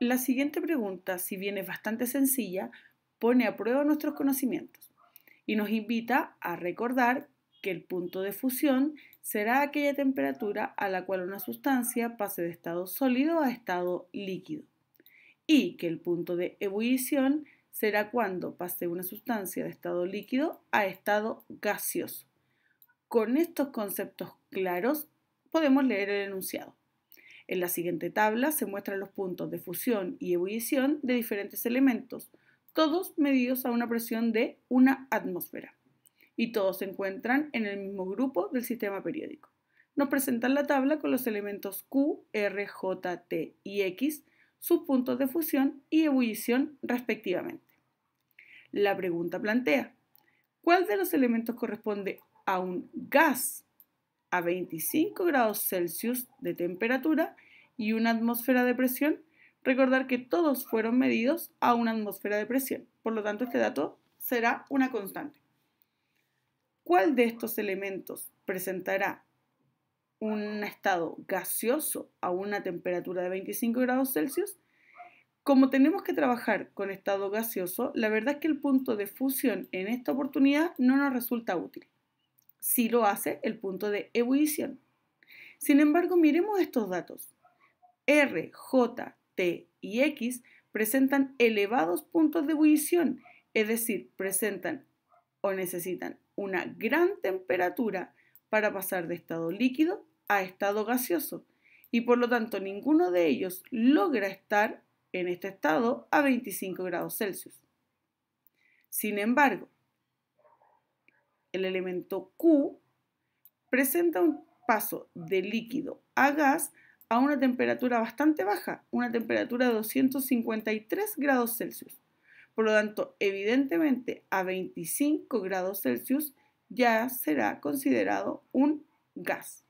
la siguiente pregunta, si bien es bastante sencilla, pone a prueba nuestros conocimientos y nos invita a recordar que el punto de fusión será aquella temperatura a la cual una sustancia pase de estado sólido a estado líquido y que el punto de ebullición será cuando pase una sustancia de estado líquido a estado gaseoso. Con estos conceptos claros podemos leer el enunciado. En la siguiente tabla se muestran los puntos de fusión y ebullición de diferentes elementos, todos medidos a una presión de una atmósfera. Y todos se encuentran en el mismo grupo del sistema periódico. Nos presentan la tabla con los elementos Q, R, J, T y X, sus puntos de fusión y ebullición respectivamente. La pregunta plantea, ¿cuál de los elementos corresponde a un gas a 25 grados Celsius de temperatura y una atmósfera de presión, recordar que todos fueron medidos a una atmósfera de presión. Por lo tanto, este dato será una constante. ¿Cuál de estos elementos presentará un estado gaseoso a una temperatura de 25 grados Celsius? Como tenemos que trabajar con estado gaseoso, la verdad es que el punto de fusión en esta oportunidad no nos resulta útil si lo hace el punto de ebullición. Sin embargo, miremos estos datos. R, J, T y X presentan elevados puntos de ebullición, es decir, presentan o necesitan una gran temperatura para pasar de estado líquido a estado gaseoso y por lo tanto ninguno de ellos logra estar en este estado a 25 grados Celsius. Sin embargo, el elemento Q presenta un paso de líquido a gas a una temperatura bastante baja, una temperatura de 253 grados Celsius. Por lo tanto, evidentemente a 25 grados Celsius ya será considerado un gas.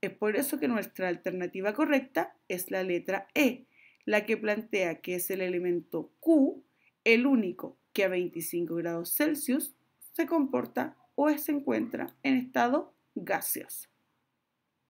Es por eso que nuestra alternativa correcta es la letra E, la que plantea que es el elemento Q el único que a 25 grados Celsius se comporta o se encuentra en estado gaseoso.